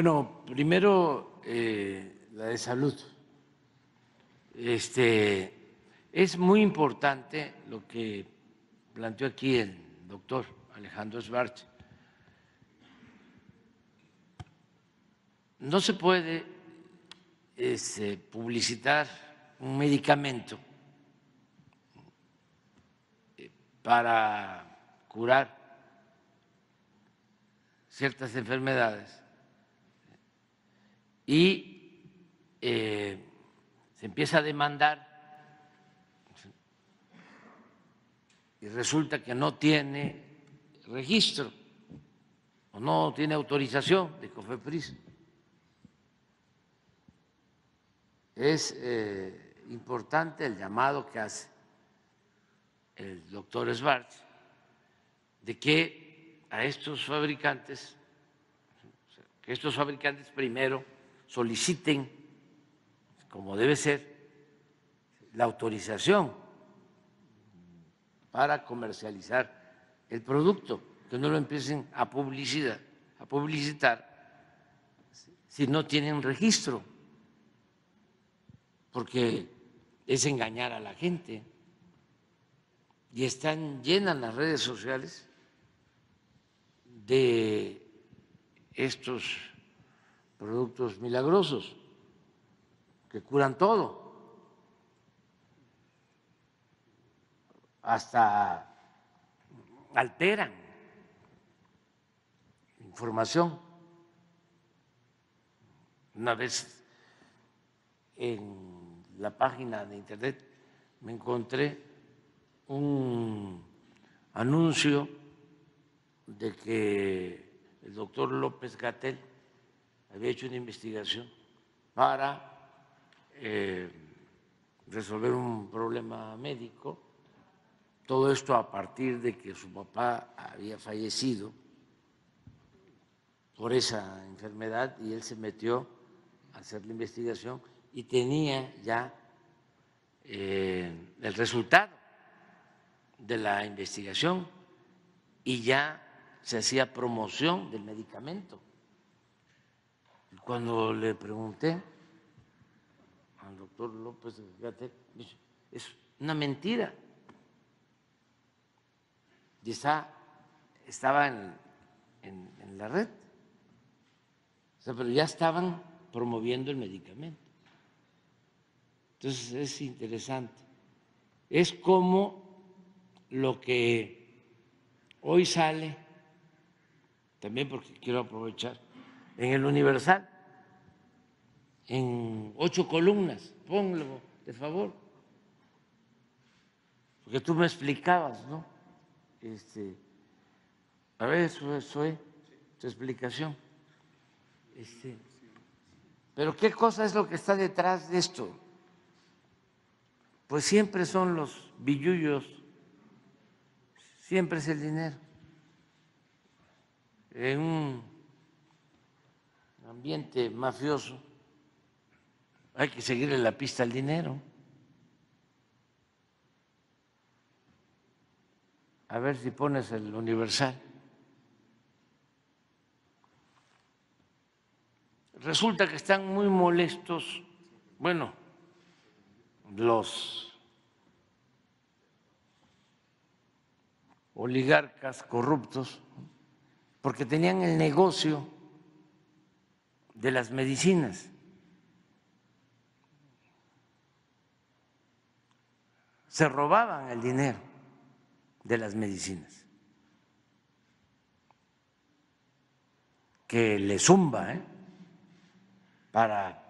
Bueno, primero eh, la de salud. Este, es muy importante lo que planteó aquí el doctor Alejandro Svarche. No se puede este, publicitar un medicamento eh, para curar ciertas enfermedades y eh, se empieza a demandar y resulta que no tiene registro o no tiene autorización de COFEPRIS. Es eh, importante el llamado que hace el doctor Schwartz de que a estos fabricantes, que estos fabricantes primero soliciten, como debe ser, la autorización para comercializar el producto, que no lo empiecen a publicidad, a publicitar si no tienen registro, porque es engañar a la gente. Y están llenas las redes sociales de estos productos milagrosos que curan todo, hasta alteran información. Una vez en la página de internet me encontré un anuncio de que el doctor López Gatel había hecho una investigación para eh, resolver un problema médico, todo esto a partir de que su papá había fallecido por esa enfermedad y él se metió a hacer la investigación y tenía ya eh, el resultado de la investigación y ya se hacía promoción del medicamento cuando le pregunté al doctor López es una mentira. Ya estaba en, la red. pero ya estaban promoviendo el medicamento. Entonces es interesante. Es como lo que hoy sale, también porque quiero aprovechar, en el Universal en ocho columnas, ponlo, de favor. Porque tú me explicabas, ¿no? Este, a ver, eso, tu explicación. Este, pero ¿qué cosa es lo que está detrás de esto? Pues siempre son los billullos, siempre es el dinero. En un ambiente mafioso hay que seguirle la pista al dinero. A ver si pones el universal. Resulta que están muy molestos, bueno, los oligarcas corruptos, porque tenían el negocio de las medicinas. se robaban el dinero de las medicinas. Que le zumba ¿eh? para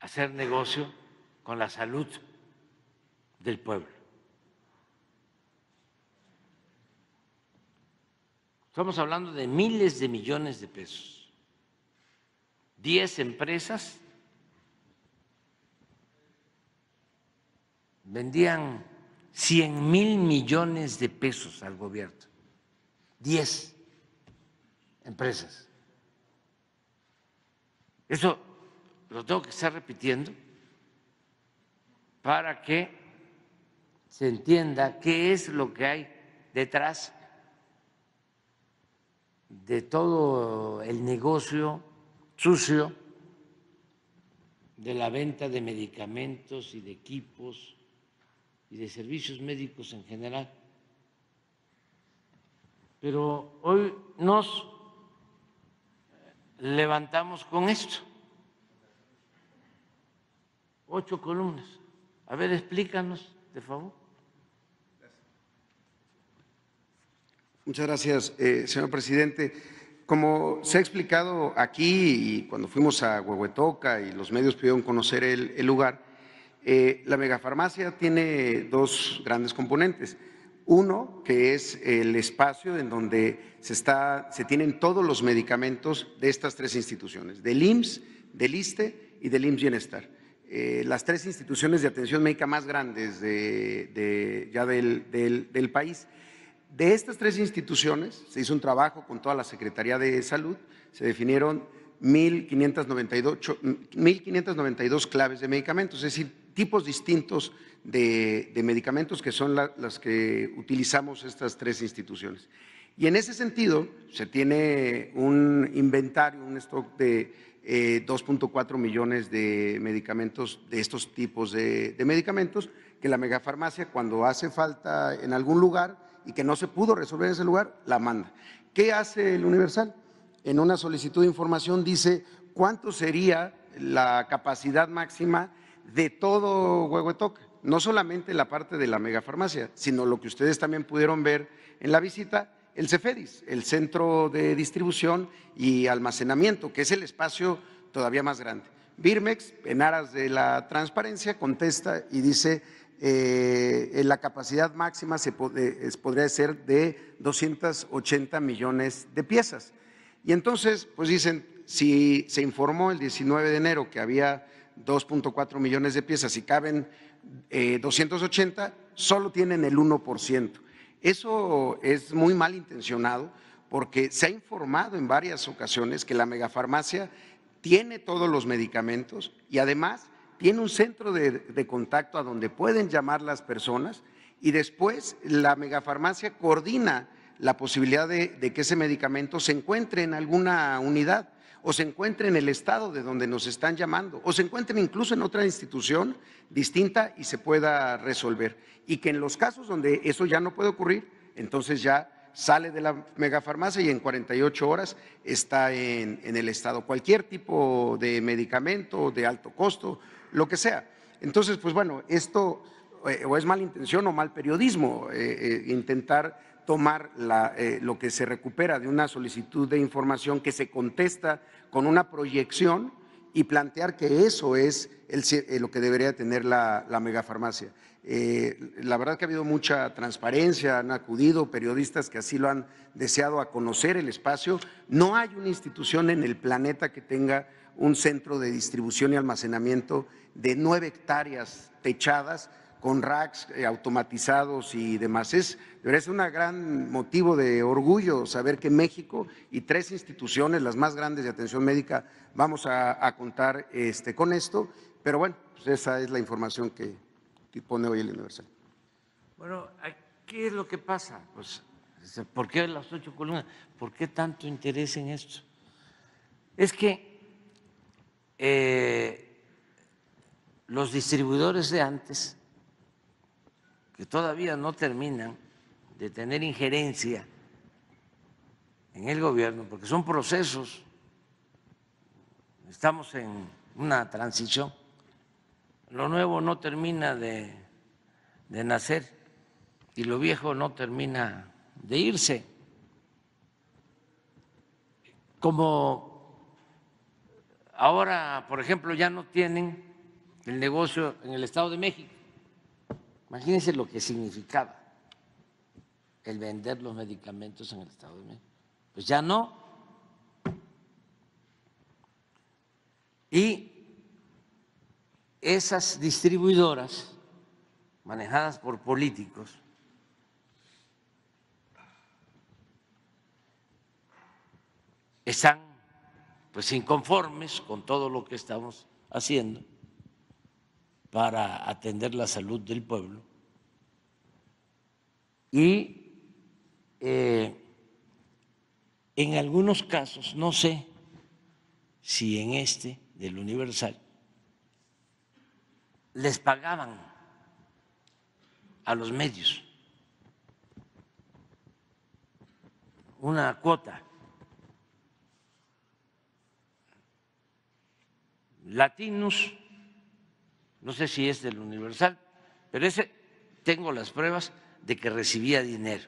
hacer negocio con la salud del pueblo. Estamos hablando de miles de millones de pesos. Diez empresas vendían 100 mil millones de pesos al gobierno, 10 empresas. Eso lo tengo que estar repitiendo para que se entienda qué es lo que hay detrás de todo el negocio sucio de la venta de medicamentos y de equipos y de servicios médicos en general. Pero hoy nos levantamos con esto. Ocho columnas. A ver, explícanos, de favor. Muchas gracias, eh, señor presidente. Como se ha explicado aquí y cuando fuimos a Huehuetoca y los medios pudieron conocer el lugar, eh, la megafarmacia tiene dos grandes componentes. Uno, que es el espacio en donde se, está, se tienen todos los medicamentos de estas tres instituciones, del IMSS, del ISTE y del IMSS Bienestar. Eh, las tres instituciones de atención médica más grandes de, ya del, país. De estas tres instituciones se hizo un trabajo con toda la Secretaría de Salud, se definieron 1.592 claves de medicamentos, es decir, tipos distintos de, medicamentos que son las que utilizamos estas tres instituciones. Y en ese sentido, se tiene un inventario, un stock de 2.4 eh, millones de medicamentos, de estos tipos de, medicamentos, que la megafarmacia, cuando hace falta en algún lugar y que no se pudo resolver en ese lugar, la manda. ¿Qué hace el Universal? En una solicitud de información dice cuánto sería la capacidad máxima de todo Huehuetoca, no solamente la parte de la megafarmacia, sino lo que ustedes también pudieron ver en la visita, el CEFEDIS, el Centro de Distribución y Almacenamiento, que es el espacio todavía más grande. Birmex, en aras de la transparencia, contesta y dice eh, la capacidad máxima se eh, podría ser de 280 millones de piezas. Y entonces, pues dicen, si se informó el 19 de enero que había 2.4 millones de piezas y caben 280, eh, solo tienen el 1%. Eso es muy mal intencionado porque se ha informado en varias ocasiones que la megafarmacia tiene todos los medicamentos y además tiene un centro de, contacto a donde pueden llamar las personas y después la megafarmacia coordina la posibilidad de que ese medicamento se encuentre en alguna unidad o se encuentre en el estado de donde nos están llamando, o se encuentre incluso en otra institución distinta y se pueda resolver. Y que en los casos donde eso ya no puede ocurrir, entonces ya sale de la megafarmacia y en 48 horas está en, el estado. Cualquier tipo de medicamento, de alto costo, lo que sea. Entonces, pues bueno, esto eh, o es mala intención o mal periodismo eh, eh, intentar tomar eh, lo que se recupera de una solicitud de información que se contesta con una proyección y plantear que eso es eh, lo que debería tener la, megafarmacia. Eh, la verdad que ha habido mucha transparencia, han acudido periodistas que así lo han deseado a conocer el espacio. No hay una institución en el planeta que tenga un centro de distribución y almacenamiento de nueve hectáreas techadas con racks eh, automatizados y demás. Es, un gran motivo de orgullo saber que México y tres instituciones, las más grandes de atención médica, vamos a, contar este, con esto. Pero bueno, pues esa es la información que, pone hoy el Universal. Bueno, ¿qué es lo que pasa? Pues, ¿por qué las ocho columnas? ¿Por qué tanto interés en esto? Es que eh, los distribuidores de antes que todavía no terminan de tener injerencia en el gobierno, porque son procesos, estamos en una transición, lo nuevo no termina de, de nacer y lo viejo no termina de irse. Como ahora, por ejemplo, ya no tienen el negocio en el Estado de México Imagínense lo que significaba el vender los medicamentos en el Estado de México. Pues ya no. Y esas distribuidoras manejadas por políticos están pues inconformes con todo lo que estamos haciendo para atender la salud del pueblo y eh, en algunos casos, no sé si en este del Universal, les pagaban a los medios una cuota latinos no sé si es del Universal, pero ese tengo las pruebas de que recibía dinero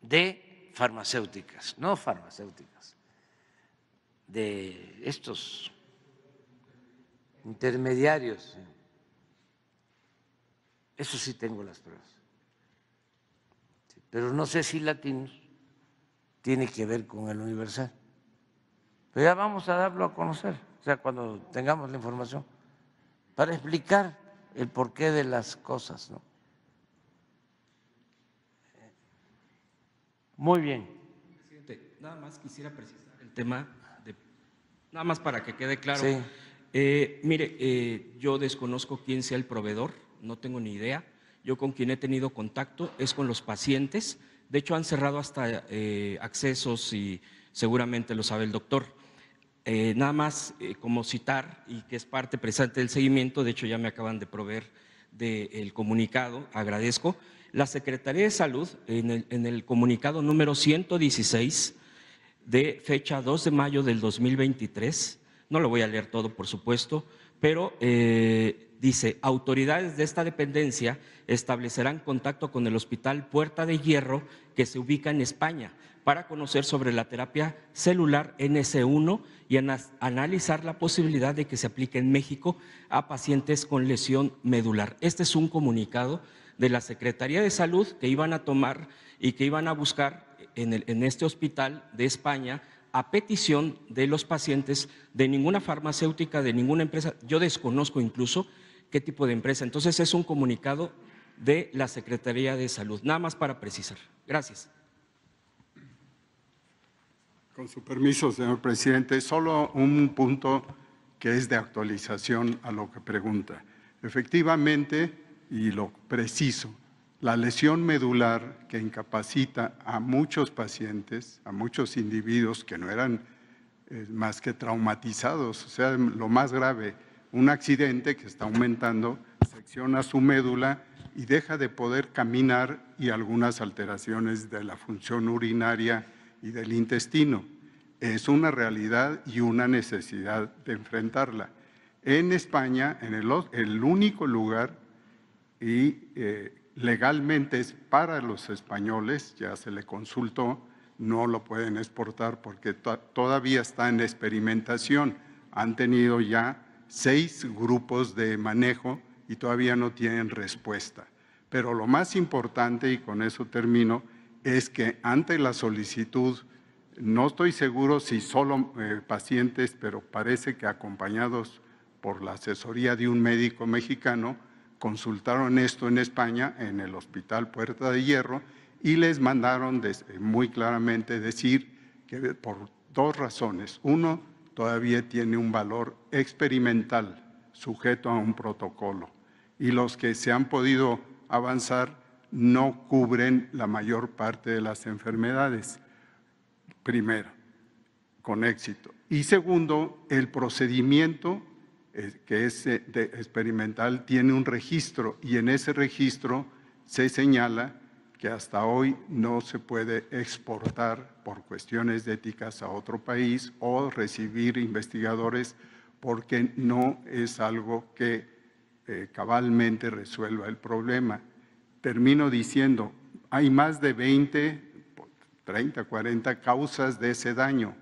de farmacéuticas, no farmacéuticas, de estos intermediarios. Eso sí tengo las pruebas. Pero no sé si latinos tiene que ver con el universal. Pero ya vamos a darlo a conocer o sea, cuando tengamos la información, para explicar el porqué de las cosas. ¿no? Muy bien. Presidente, nada más quisiera precisar el tema, de, nada más para que quede claro. Eh, mire, eh, yo desconozco quién sea el proveedor, no tengo ni idea. Yo con quien he tenido contacto es con los pacientes. De hecho, han cerrado hasta eh, accesos y seguramente lo sabe el doctor. Eh, nada más eh, como citar, y que es parte presente del seguimiento, de hecho ya me acaban de proveer del comunicado, agradezco, la Secretaría de Salud en el, en el comunicado número 116 de fecha 2 de mayo del 2023, no lo voy a leer todo por supuesto, pero eh, dice, autoridades de esta dependencia establecerán contacto con el Hospital Puerta de Hierro que se ubica en España para conocer sobre la terapia celular NS1 y analizar la posibilidad de que se aplique en México a pacientes con lesión medular. Este es un comunicado de la Secretaría de Salud que iban a tomar y que iban a buscar en, en este hospital de España a petición de los pacientes, de ninguna farmacéutica, de ninguna empresa, yo desconozco incluso qué tipo de empresa. Entonces es un comunicado de la Secretaría de Salud, nada más para precisar. Gracias. Con su permiso, señor presidente, solo un punto que es de actualización a lo que pregunta. Efectivamente, y lo preciso, la lesión medular que incapacita a muchos pacientes, a muchos individuos que no eran eh, más que traumatizados, o sea, lo más grave, un accidente que está aumentando, secciona su médula y deja de poder caminar y algunas alteraciones de la función urinaria y del intestino. Es una realidad y una necesidad de enfrentarla. En España, en el, el único lugar y eh, legalmente es para los españoles, ya se le consultó, no lo pueden exportar porque todavía está en experimentación. Han tenido ya seis grupos de manejo y todavía no tienen respuesta. Pero lo más importante, y con eso termino, es que ante la solicitud, no estoy seguro si solo eh, pacientes, pero parece que acompañados por la asesoría de un médico mexicano, consultaron esto en España, en el Hospital Puerta de Hierro, y les mandaron muy claramente decir que por dos razones. Uno, todavía tiene un valor experimental sujeto a un protocolo y los que se han podido avanzar no cubren la mayor parte de las enfermedades. Primero, con éxito. Y segundo, el procedimiento eh, que es eh, experimental tiene un registro y en ese registro se señala que hasta hoy no se puede exportar por cuestiones de éticas a otro país o recibir investigadores porque no es algo que eh, cabalmente resuelva el problema. Termino diciendo, hay más de 20, 30, 40 causas de ese daño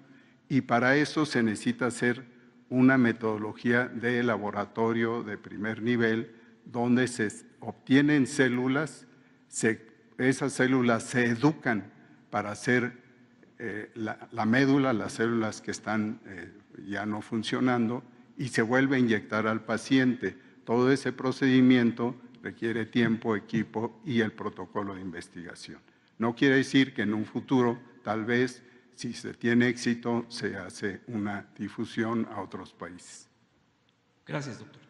y para eso se necesita hacer una metodología de laboratorio de primer nivel donde se obtienen células, se esas células se educan para hacer eh, la, médula, las células que están eh, ya no funcionando, y se vuelve a inyectar al paciente. Todo ese procedimiento requiere tiempo, equipo y el protocolo de investigación. No quiere decir que en un futuro, tal vez, si se tiene éxito, se hace una difusión a otros países. Gracias, doctor.